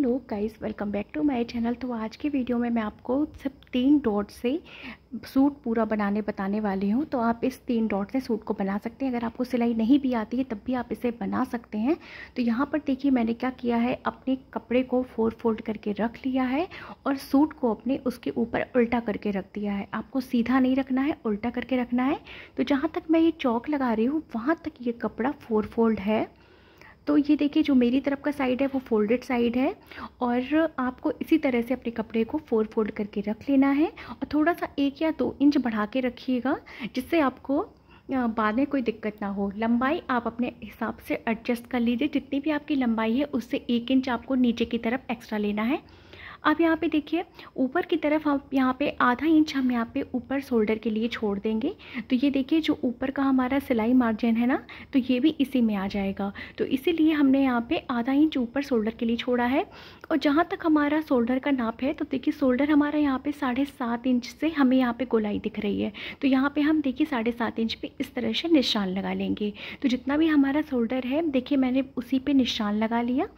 hello guys welcome back to my channel तो आज की वीडियो में मैं आपको सिर्फ तीन डॉट से सूट पूरा बनाने बताने वाली हूँ तो आप इस तीन डॉट से सूट को बना सकते हैं अगर आपको सिलाई नहीं भी आती है तब भी आप इसे बना सकते हैं तो यहाँ पर देखिए मैंने क्या किया है अपने कपड़े को फोर फोल्ड करके रख लिया है और सूट को अपने उसके ऊपर उल्टा करके रख दिया है आपको सीधा नहीं रखना है उल्टा करके रखना है तो जहाँ तक मैं ये चौक लगा रही हूँ वहाँ तक ये कपड़ा फोर फोल्ड है तो ये देखिए जो मेरी तरफ का साइड है वो फोल्डेड साइड है और आपको इसी तरह से अपने कपड़े को फोर फोल्ड करके रख लेना है और थोड़ा सा एक या दो इंच बढ़ा के रखिएगा जिससे आपको बाद में कोई दिक्कत ना हो लंबाई आप अपने हिसाब से एडजस्ट कर लीजिए जितनी भी आपकी लंबाई है उससे एक इंच आपको नीचे की तरफ एक्स्ट्रा लेना है अब यहाँ पे देखिए ऊपर की तरफ हम यहाँ पे आधा इंच हम यहाँ पे ऊपर शोल्डर के लिए छोड़ देंगे तो ये देखिए जो ऊपर का हमारा सिलाई मार्जिन है ना तो ये भी इसी में आ जाएगा तो इसीलिए हमने यहाँ पे आधा इंच ऊपर शोल्डर के लिए छोड़ा है और जहाँ तक हमारा शोल्डर का नाप है तो देखिए शोल्डर हमारा यहाँ पर साढ़े सात इंच से हमें यहाँ पर गोलाई दिख रही है तो यहाँ पर हम देखिए साढ़े सात इंच पर इस तरह से निशान लगा लेंगे तो जितना भी हमारा शोल्डर है देखिए मैंने उसी पर निशान लगा लिया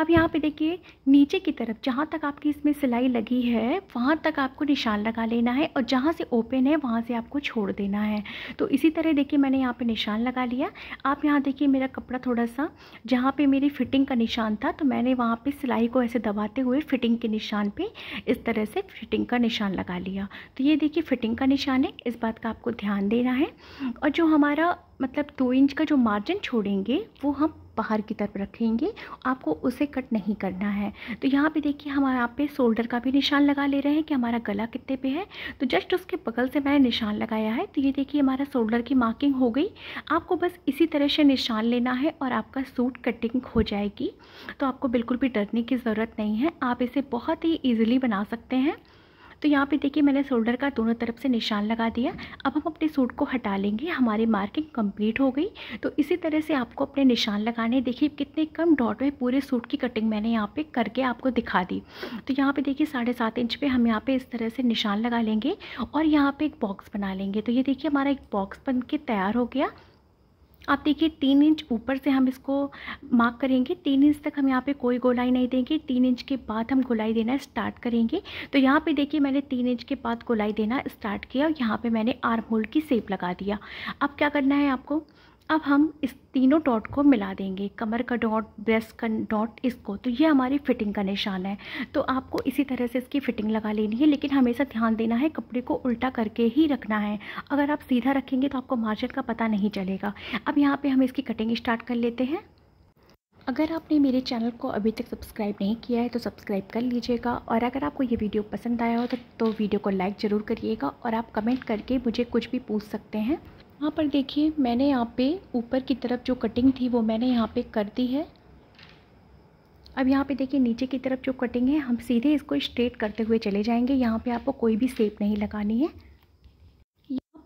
अब यहाँ पे देखिए नीचे की तरफ जहाँ तक आपकी इसमें सिलाई लगी है वहाँ तक आपको निशान लगा लेना है और जहाँ से ओपन है वहाँ से आपको छोड़ देना है तो इसी तरह देखिए मैंने यहाँ पे निशान लगा लिया आप यहाँ देखिए मेरा कपड़ा थोड़ा सा जहाँ पे मेरी फिटिंग का निशान था तो मैंने वहाँ पर सिलाई को ऐसे दबाते हुए फिटिंग के निशान पर इस तरह से फिटिंग का निशान लगा लिया तो ये देखिए फिटिंग का निशान है इस बात का आपको ध्यान देना है और जो हमारा मतलब दो इंच का जो मार्जिन छोड़ेंगे वो हम बाहर की तरफ रखेंगे आपको उसे कट नहीं करना है तो यहाँ पे देखिए हम यहाँ पे शोल्डर का भी निशान लगा ले रहे हैं कि हमारा गला कितने पे है तो जस्ट उसके बगल से मैंने निशान लगाया है तो ये देखिए हमारा शोल्डर की मार्किंग हो गई आपको बस इसी तरह से निशान लेना है और आपका सूट कटिंग हो जाएगी तो आपको बिल्कुल भी डरने की ज़रूरत नहीं है आप इसे बहुत ही ईजिली बना सकते हैं तो यहाँ पे देखिए मैंने शोल्डर का दोनों तरफ से निशान लगा दिया अब हम अपने सूट को हटा लेंगे हमारी मार्किंग कंप्लीट हो गई तो इसी तरह से आपको अपने निशान लगाने देखिए कितने कम डॉट में पूरे सूट की कटिंग मैंने यहाँ पे करके आपको दिखा दी तो यहाँ पे देखिए साढ़े सात इंच पे हम यहाँ पे इस तरह से निशान लगा लेंगे और यहाँ पे एक बॉक्स बना लेंगे तो ये देखिए हमारा एक बॉक्स बन के तैयार हो गया आप देखिए तीन इंच ऊपर से हम इसको मार्क करेंगे तीन इंच तक हम यहाँ पे कोई गोलाई नहीं देंगे तीन इंच के बाद हम गोलाई देना स्टार्ट करेंगे तो यहाँ पे देखिए मैंने तीन इंच के बाद गोलाई देना स्टार्ट किया और यहाँ पे मैंने आर्म होल की सेप लगा दिया अब क्या करना है आपको अब हम इस तीनों डॉट को मिला देंगे कमर का डॉट ब्रेस्ट का डॉट इसको तो ये हमारी फिटिंग का निशान है तो आपको इसी तरह से इसकी फिटिंग लगा लेनी है लेकिन हमेशा ध्यान देना है कपड़े को उल्टा करके ही रखना है अगर आप सीधा रखेंगे तो आपको मार्जिन का पता नहीं चलेगा अब यहाँ पर हम इसकी कटिंग स्टार्ट कर लेते हैं अगर आपने मेरे चैनल को अभी तक सब्सक्राइब नहीं किया है तो सब्सक्राइब कर लीजिएगा और अगर आपको ये वीडियो पसंद आया हो तो, तो वीडियो को लाइक ज़रूर करिएगा और आप कमेंट करके मुझे कुछ भी पूछ सकते हैं यहाँ पर देखिए मैंने यहाँ पे ऊपर की तरफ जो कटिंग थी वो मैंने यहाँ पे कर दी है अब यहाँ पे देखिए नीचे की तरफ जो कटिंग है हम सीधे इसको स्ट्रेट करते हुए चले जाएंगे यहाँ पे आपको कोई भी सेप नहीं लगानी है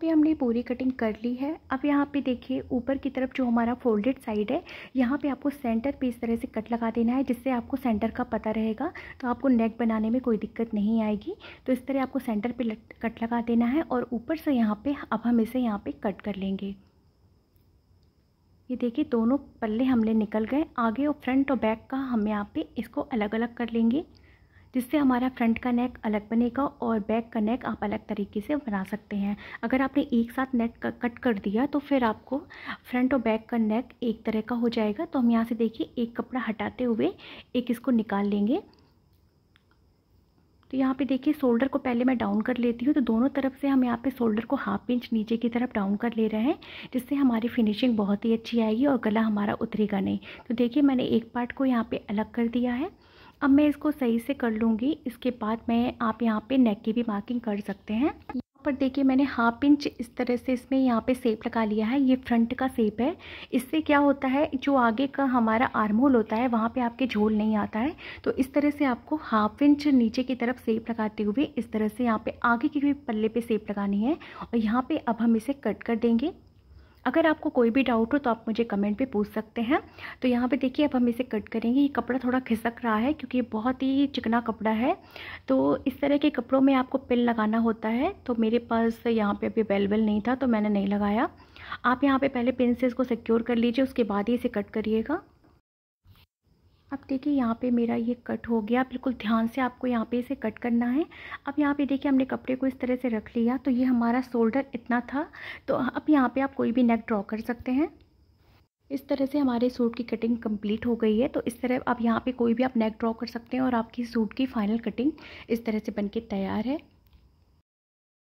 पे हमने पूरी कटिंग कर ली है अब यहाँ पे देखिए ऊपर की तरफ जो हमारा फोल्डेड साइड है यहाँ पे आपको सेंटर पे इस तरह से कट लगा देना है जिससे आपको सेंटर का पता रहेगा तो आपको नेक बनाने में कोई दिक्कत नहीं आएगी तो इस तरह आपको सेंटर पे कट लगा देना है और ऊपर से यहाँ पे अब हम इसे यहाँ पे कट कर लेंगे ये देखिए दोनों पल्ले हमने निकल गए आगे और फ्रंट और बैक का हम यहाँ पे इसको अलग अलग कर लेंगे जिससे हमारा फ्रंट का नेक अलग बनेगा और बैक का नेक आप अलग तरीके से बना सकते हैं अगर आपने एक साथ नेक कट कर दिया तो फिर आपको फ्रंट और बैक का नेक एक तरह का हो जाएगा तो हम यहाँ से देखिए एक कपड़ा हटाते हुए एक इसको निकाल लेंगे तो यहाँ पे देखिए शोल्डर को पहले मैं डाउन कर लेती हूँ तो दोनों तरफ से हम यहाँ पे शोल्डर को हाफ इंच नीचे की तरफ डाउन कर ले रहे हैं जिससे हमारी फिनिशिंग बहुत ही अच्छी आएगी और गला हमारा उतरेगा नहीं तो देखिए मैंने एक पार्ट को यहाँ पे अलग कर दिया है अब मैं इसको सही से कर लूँगी इसके बाद मैं आप यहाँ पे नेक की भी मार्किंग कर सकते हैं यहाँ पर देखिए मैंने हाफ इंच इस तरह से इसमें यहाँ पे सेप लगा लिया है ये फ्रंट का सेप है इससे क्या होता है जो आगे का हमारा आर्म होल होता है वहाँ पे आपके झोल नहीं आता है तो इस तरह से आपको हाफ इंच नीचे की तरफ सेप लगाते हुए इस तरह से यहाँ पर आगे की भी पल्ले पर सेप लगानी है और यहाँ पर अब हम इसे कट कर देंगे अगर आपको कोई भी डाउट हो तो आप मुझे कमेंट पे पूछ सकते हैं तो यहाँ पे देखिए अब हम इसे कट करेंगे ये कपड़ा थोड़ा खिसक रहा है क्योंकि ये बहुत ही चिकना कपड़ा है तो इस तरह के कपड़ों में आपको पिन लगाना होता है तो मेरे पास यहाँ पर अभी अवेलेबल नहीं था तो मैंने नहीं लगाया आप यहाँ पर पहले पिन से इसको सिक्योर कर लीजिए उसके बाद ही इसे कट करिएगा अब देखिए यहाँ पे मेरा ये कट हो गया बिल्कुल ध्यान से आपको यहाँ पे इसे कट करना है अब यहाँ पे देखिए हमने कपड़े को इस तरह से रख लिया तो ये हमारा शोल्डर इतना था तो अब यहाँ पे आप कोई भी नेक ड्रॉ कर सकते हैं इस तरह से हमारे सूट की कटिंग कंप्लीट हो गई है तो इस तरह आप यहाँ पे कोई भी आप नेक ड्रॉ कर सकते हैं और आपकी सूट की फाइनल कटिंग इस तरह से बनके तैयार है